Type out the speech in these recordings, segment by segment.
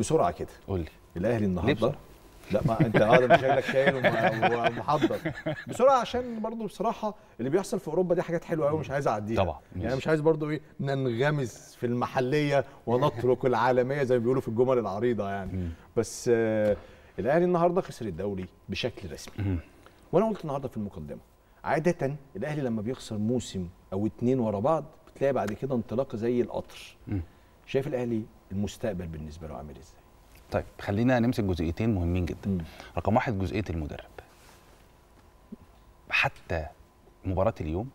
بسرعه كده قول لي الاهلي النهارده لا ما انت اه مش شايلك شايل ومحضر بسرعه عشان برضو بصراحه اللي بيحصل في اوروبا دي حاجات حلوه قوي مش عايز اعديها طبعا يعني مش عايز برضو ايه ننغمس في المحليه ونترك العالميه زي ما بيقولوا في الجمل العريضه يعني بس آه الاهلي النهارده خسر الدوري بشكل رسمي وانا قلت النهارده في المقدمه عاده الاهلي لما بيخسر موسم او اتنين ورا بعض بتلاقي بعد كده انطلاقه زي القطر شايف الاهلي المستقبل بالنسبه له عامل ازاي طيب خلينا نمسك جزئيتين مهمين جدا م. رقم واحد جزئيه المدرب حتى مباراه اليوم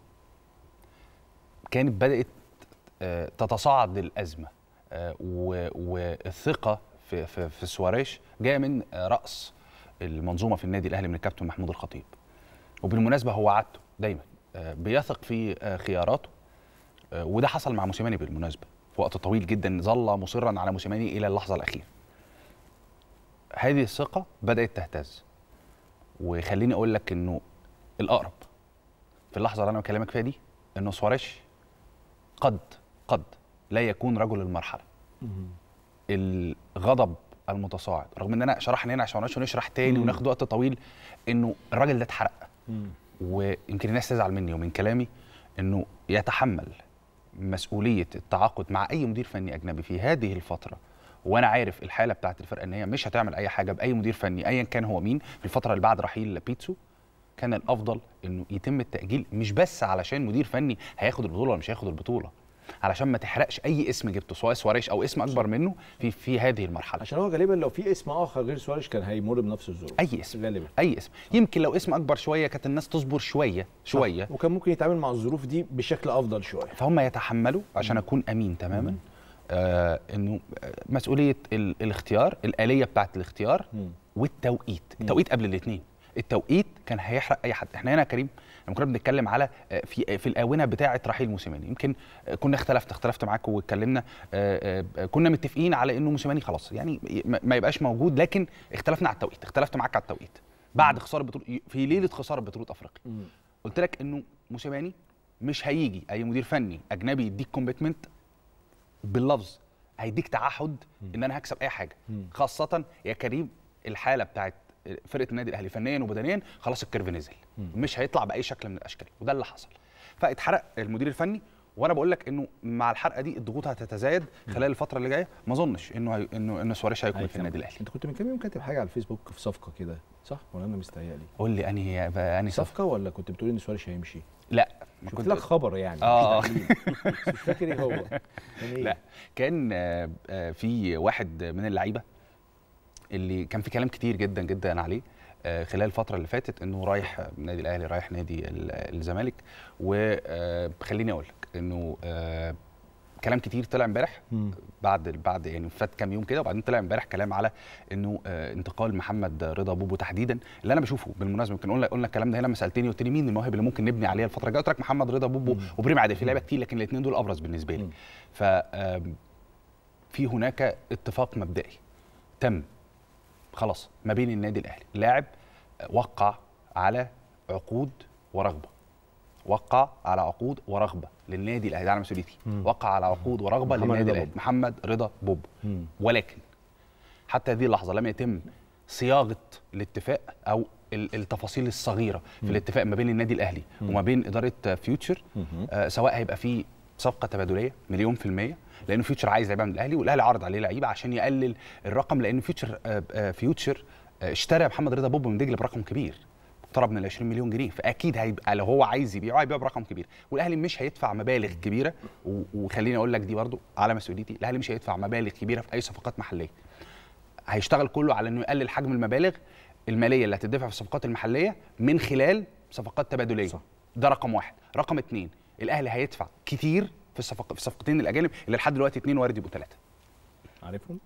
كانت بدات آه، تتصاعد الازمه آه، والثقه في في, في سواريش جايه من راس المنظومه في النادي الاهلي من الكابتن محمود الخطيب وبالمناسبه هو عادته دايما آه، بيثق في خياراته وده حصل مع موسيماني بالمناسبه وقت طويل جدا ظل مصرا على موسيماني الى اللحظه الاخيره هذه الثقه بدات تهتز وخليني اقول لك انه الاقرب في اللحظه اللي انا بكلمك فيها دي انه سواريش قد قد لا يكون رجل المرحله الغضب المتصاعد رغم ان انا شرحنا هنا عشان نشرح تاني وناخد وقت طويل انه الراجل ده اتحرق ويمكن الناس تزعل مني ومن كلامي انه يتحمل مسؤوليه التعاقد مع اي مدير فني اجنبي في هذه الفتره وانا عارف الحاله بتاعت الفرقه ان هي مش هتعمل اي حاجه باي مدير فني ايا كان هو مين في الفتره اللي بعد رحيل بيتسو كان الافضل انه يتم التاجيل مش بس علشان مدير فني هياخد البطوله ولا مش هياخد البطوله علشان ما تحرقش اي اسم جبته سواء سواريش او اسم اكبر منه في في هذه المرحله عشان هو غالبا لو في اسم اخر غير سواريش كان هيمر بنفس الظروف اي اسم غالبا اي اسم يمكن لو اسم اكبر شويه كانت الناس تصبر شويه شويه صح. وكان ممكن يتعامل مع الظروف دي بشكل افضل شويه فهم يتحملوا عشان اكون امين تماما آه انه آه، مسؤوليه الاختيار الاليه بتاعت الاختيار م. والتوقيت التوقيت قبل الاثنين التوقيت كان هيحرق اي حد احنا هنا يا كريم لما كنا بنتكلم على آه، في آه، في الاونه بتاعه رحيل موسيماني يمكن آه، كنا اختلفت اختلفت معاك واتكلمنا كنا متفقين على انه موسيماني خلاص يعني ما يبقاش موجود لكن اختلفنا على التوقيت اختلفت معاك على التوقيت بعد خساره بطوله في ليله خساره بطوله افريقيا قلت لك انه موسيماني مش هيجي اي مدير فني اجنبي يديك كوميتمنت باللفظ هيديك تعهد ان انا هكسب اي حاجه خاصه يا كريم الحاله بتاعت فرقه النادي الاهلي فنيا وبدنيا خلاص الكيرف نزل مش هيطلع باي شكل من الاشكال وده اللي حصل فاتحرق المدير الفني وانا بقول لك انه مع الحرقه دي الضغوط هتتزايد خلال الفتره اللي جايه ما اظنش انه هي... انه ان سواريش هيكون في النادي الاهلي انت كنت من كام يوم كاتب حاجه على الفيسبوك في صفقه كده صح ولا انا مستهيألي قول لي انهي انهي صفقه ولا كنت بتقول ان سواريش هيمشي لا ما كنت لك خبر يعني اه مش فاكر ايه هو يعني إيه؟ لا كان آه، في واحد من اللعيبه اللي كان في كلام كتير جدا جدا عليه آه، خلال الفتره اللي فاتت انه رايح نادي الاهلي رايح نادي الزمالك وخليني آه، اقول لك انه آه، كلام كتير طلع امبارح بعد بعد يعني فات كام يوم كده وبعدين طلع امبارح كلام على انه انتقال محمد رضا بوبو تحديدا اللي انا بشوفه بالمناسبه يمكن قلنا قلنا الكلام ده هنا لما سالتني قلت لي مين المواهب اللي ممكن نبني عليها الفتره الجايه قلت لك محمد رضا بوبو وبريم عادل في لعيبه كتير لكن الاثنين دول ابرز بالنسبه لي ف في هناك اتفاق مبدئي تم خلاص ما بين النادي الاهلي لاعب وقع على عقود ورغبه وقع على عقود ورغبه للنادي الاهلي على مسؤوليتي وقع على عقود ورغبه للنادي الاهلي محمد رضا بوب مم. ولكن حتى هذه اللحظه لم يتم صياغه الاتفاق او التفاصيل الصغيره في الاتفاق ما بين النادي الاهلي مم. وما بين اداره فيوتشر آه سواء هيبقى في صفقه تبادليه مليون في الميه لان فيوتشر عايز لعيبه من الاهلي والاهلي عرض عليه لعيبه عشان يقلل الرقم لان فيوتشر آه، آه، فيوتشر آه، اشترى محمد رضا بوب من دجله برقم كبير طلب من ال 20 مليون جنيه فاكيد هيبقى لو هو عايز يبيعه هيبيعه برقم كبير والاهلي مش هيدفع مبالغ كبيره وخليني اقول لك دي برضو على مسؤوليتي الاهلي مش هيدفع مبالغ كبيره في اي صفقات محليه هيشتغل كله على انه يقلل حجم المبالغ الماليه اللي هتدفع في الصفقات المحليه من خلال صفقات تبادليه صح. ده رقم واحد رقم اثنين الاهلي هيدفع كتير في الصفق في الصفقتين الاجانب اللي لحد دلوقتي اثنين وارد يبقوا ثلاثه عارفهم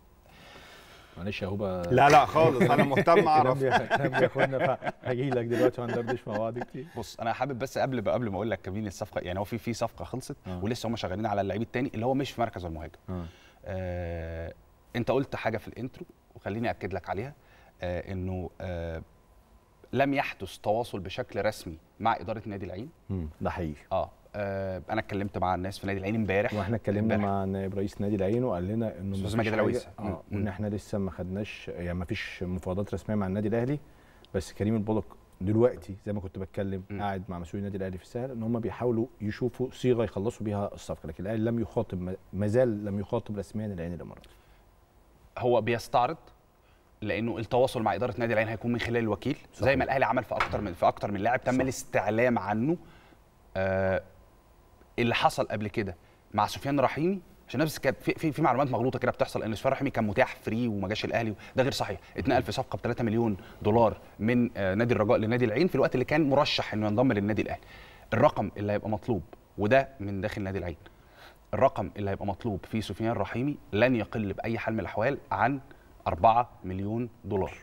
معلش يا هوبا لا لا خالص انا مهتم اعرف يا اخوانا فهجي لك دلوقتي وهندردش مع بعض كتير بص انا حابب بس قبل قبل ما اقول لك مين الصفقه يعني هو في في صفقه خلصت آه. ولسه هم شغالين على اللعيب الثاني اللي هو مش في مركز المهاجم آه. آه انت قلت حاجه في الانترو وخليني اكد لك عليها آه انه آه لم يحدث تواصل بشكل رسمي مع اداره نادي العين ده حقيقي اه آه، انا اتكلمت مع الناس في نادي العين امبارح واحنا اتكلمنا مع نائب رئيس نادي العين وقال لنا انه استاذ ماجد العويس آه، ان احنا لسه ما خدناش يعني ما فيش مفاوضات رسميه مع النادي الاهلي بس كريم البولك دلوقتي زي ما كنت بتكلم م. قاعد مع مسؤولي النادي الاهلي في السهل ان هم بيحاولوا يشوفوا صيغه يخلصوا بيها الصفقه لكن الاهلي لم يخاطب ما زال لم يخاطب رسميا العين الاماراتي هو بيستعرض لانه التواصل مع اداره نادي العين هيكون من خلال الوكيل صحيح. زي ما الاهلي عمل في اكتر من في اكتر من لاعب تم صحيح. الاستعلام عنه آه اللي حصل قبل كده مع سفيان رحيمي عشان نفس كان في في معلومات مغلوطه كده بتحصل ان سفيان رحيمي كان متاح فري وما جاش الاهلي ده غير صحيح اتنقل في صفقه ب 3 مليون دولار من آه، نادي الرجاء لنادي العين في الوقت اللي كان مرشح انه ينضم للنادي الاهلي الرقم اللي هيبقى مطلوب وده من داخل نادي العين الرقم اللي هيبقى مطلوب في سفيان رحيمي لن يقل باي حال من الاحوال عن 4 مليون دولار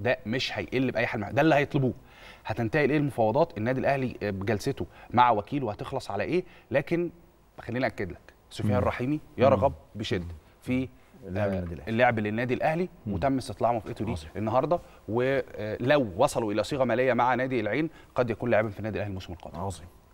ده مش هيقل باي حال ده اللي هيطلبوه هتنتهي لايه المفاوضات النادي الاهلي آه، بجلسته مع وكيله وهتخلص على ايه لكن خليني اكد لك سفيان الرحيمي يرغب بشده في آه، اللعب للنادي الاهلي وتم استطلاع موافقته دي النهارده ولو آه، وصلوا الى صيغه ماليه مع نادي العين قد يكون لاعبا في النادي الاهلي الموسم القادم عظيم